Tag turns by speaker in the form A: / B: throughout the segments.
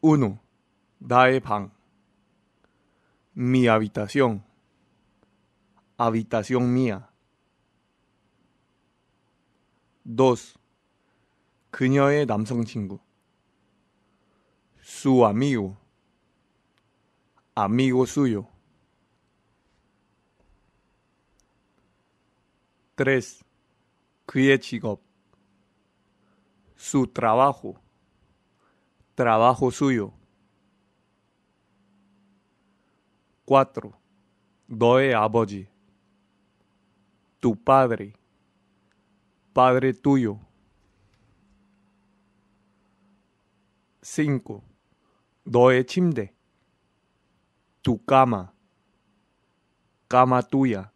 A: 1. 나의 방. Mi habitación. Habitación mía. 2. 그녀의 남성 친구. Su amigo. Amigo suyo. 3. 그의 직업. Su trabajo. trabajo suyo. 4. Doe aboji. Tu padre, padre tuyo. 5. Doe chimde. Tu cama, cama tuya.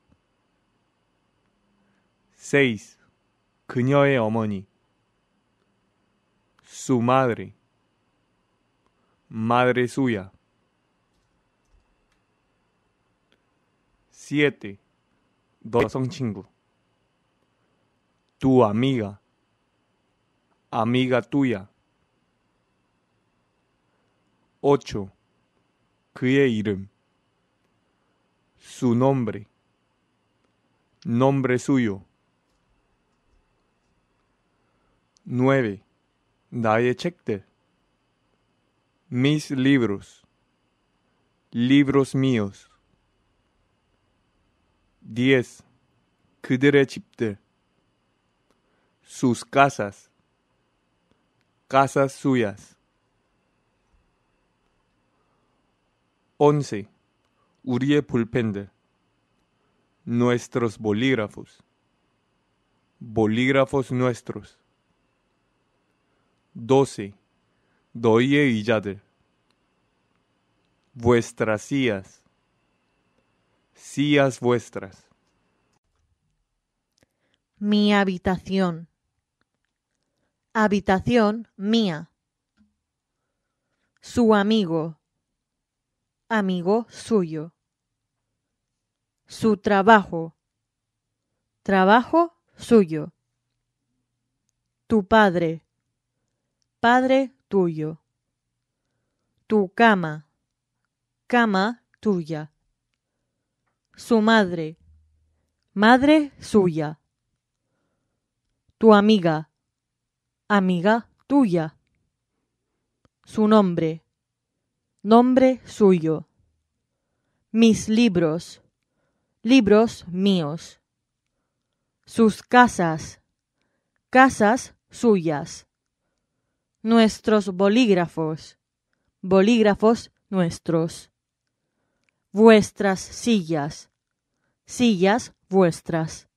A: 6. 그녀의 어머니. Su madre madre suya. 7. Son chingo. Tu amiga. Amiga tuya. 8. 그의 이름. Su nombre. Nombre suyo. 9. 나의 책들 mis libros, libros míos. 10. 그들의 sus casas, casas suyas. Once. 우리의 볼펜들, nuestros bolígrafos, bolígrafos nuestros. Doce y 의자들 vuestras sillas sillas vuestras
B: mi habitación habitación mía su amigo amigo suyo su trabajo trabajo suyo tu padre padre tuyo. Tu cama, cama tuya. Su madre, madre suya. Tu amiga, amiga tuya. Su nombre, nombre suyo. Mis libros, libros míos. Sus casas, casas suyas nuestros bolígrafos, bolígrafos nuestros, vuestras sillas, sillas vuestras.